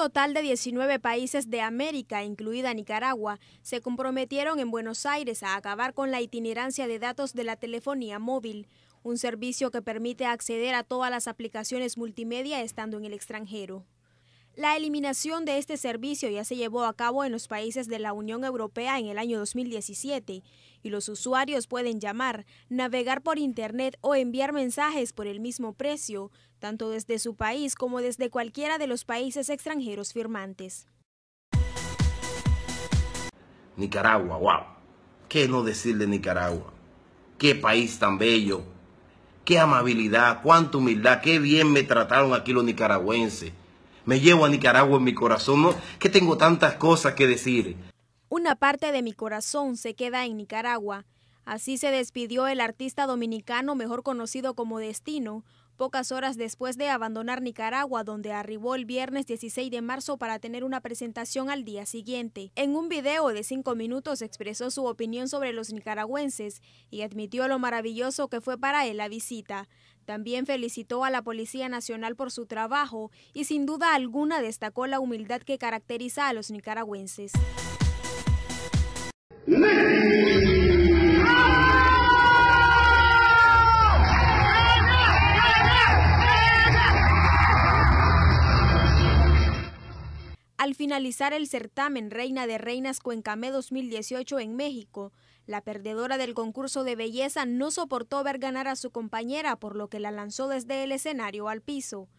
total de 19 países de América, incluida Nicaragua, se comprometieron en Buenos Aires a acabar con la itinerancia de datos de la telefonía móvil, un servicio que permite acceder a todas las aplicaciones multimedia estando en el extranjero. La eliminación de este servicio ya se llevó a cabo en los países de la Unión Europea en el año 2017 y los usuarios pueden llamar, navegar por Internet o enviar mensajes por el mismo precio, tanto desde su país como desde cualquiera de los países extranjeros firmantes. Nicaragua, wow. ¿Qué no decir de Nicaragua? Qué país tan bello, qué amabilidad, cuánta humildad, qué bien me trataron aquí los nicaragüenses me llevo a Nicaragua en mi corazón, Que tengo tantas cosas que decir. Una parte de mi corazón se queda en Nicaragua. Así se despidió el artista dominicano mejor conocido como Destino, pocas horas después de abandonar Nicaragua, donde arribó el viernes 16 de marzo para tener una presentación al día siguiente. En un video de cinco minutos expresó su opinión sobre los nicaragüenses y admitió lo maravilloso que fue para él la visita. También felicitó a la Policía Nacional por su trabajo y sin duda alguna destacó la humildad que caracteriza a los nicaragüenses. Al finalizar el certamen Reina de Reinas Cuencamé 2018 en México, la perdedora del concurso de belleza no soportó ver ganar a su compañera, por lo que la lanzó desde el escenario al piso.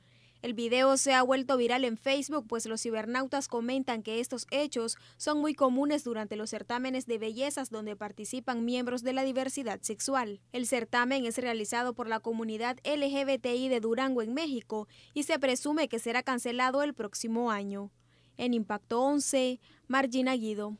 El video se ha vuelto viral en Facebook, pues los cibernautas comentan que estos hechos son muy comunes durante los certámenes de bellezas donde participan miembros de la diversidad sexual. El certamen es realizado por la comunidad LGBTI de Durango en México y se presume que será cancelado el próximo año. En Impacto 11, Margina Guido.